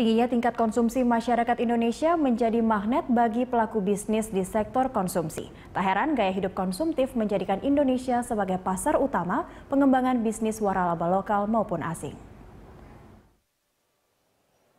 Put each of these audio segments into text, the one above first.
Tingginya tingkat konsumsi masyarakat Indonesia menjadi magnet bagi pelaku bisnis di sektor konsumsi. Tak heran gaya hidup konsumtif menjadikan Indonesia sebagai pasar utama pengembangan bisnis waralaba lokal maupun asing.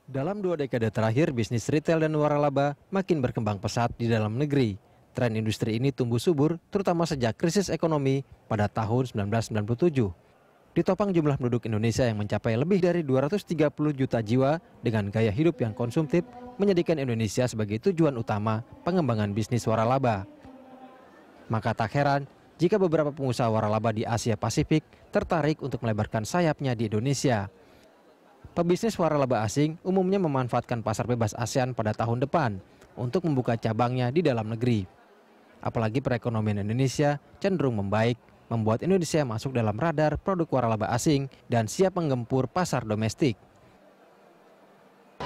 Dalam dua dekade terakhir, bisnis retail dan waralaba makin berkembang pesat di dalam negeri. Tren industri ini tumbuh subur, terutama sejak krisis ekonomi pada tahun 1997 ditopang jumlah penduduk Indonesia yang mencapai lebih dari 230 juta jiwa dengan gaya hidup yang konsumtif menjadikan Indonesia sebagai tujuan utama pengembangan bisnis waralaba. Maka tak heran jika beberapa pengusaha waralaba di Asia Pasifik tertarik untuk melebarkan sayapnya di Indonesia. Pebisnis waralaba asing umumnya memanfaatkan pasar bebas ASEAN pada tahun depan untuk membuka cabangnya di dalam negeri. Apalagi perekonomian Indonesia cenderung membaik membuat Indonesia masuk dalam radar produk waralaba asing dan siap menggempur pasar domestik.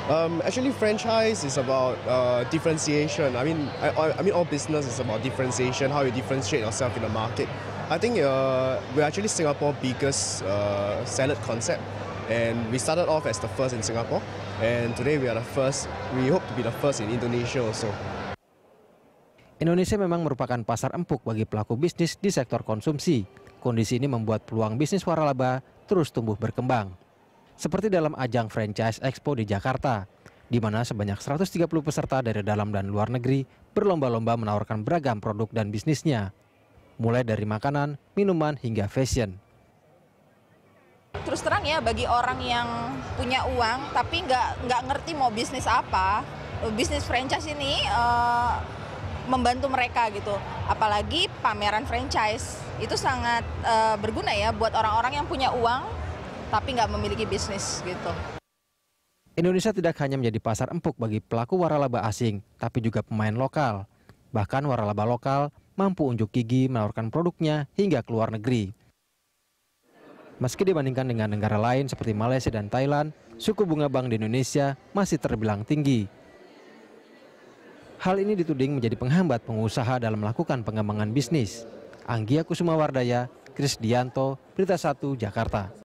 Um, actually, franchise is about uh, differentiation. I mean, I, I mean, all business is about differentiation. How you differentiate yourself in the market. I think uh, we're actually Singapore's biggest uh, salad concept, and we started off as the first in Singapore, and today we are the first. We hope to be the first in Indonesia also. Indonesia memang merupakan pasar empuk bagi pelaku bisnis di sektor konsumsi. Kondisi ini membuat peluang bisnis waralaba terus tumbuh berkembang. Seperti dalam ajang franchise expo di Jakarta, di mana sebanyak 130 peserta dari dalam dan luar negeri berlomba-lomba menawarkan beragam produk dan bisnisnya, mulai dari makanan, minuman, hingga fashion terus terang ya bagi orang yang punya uang tapi nggak ngerti mau bisnis apa bisnis franchise ini uh, membantu mereka gitu. Apalagi pameran franchise itu sangat uh, berguna ya buat orang-orang yang punya uang tapi nggak memiliki bisnis gitu. Indonesia tidak hanya menjadi pasar empuk bagi pelaku waralaba asing, tapi juga pemain lokal. Bahkan waralaba lokal mampu unjuk gigi menawarkan produknya hingga ke luar negeri. Meski dibandingkan dengan negara lain seperti Malaysia dan Thailand, suku bunga bank di Indonesia masih terbilang tinggi, Hal ini dituding menjadi penghambat pengusaha dalam melakukan pengembangan bisnis. Anggia Kusuma Wardaya, Kris Dianto, Berita 1, Jakarta.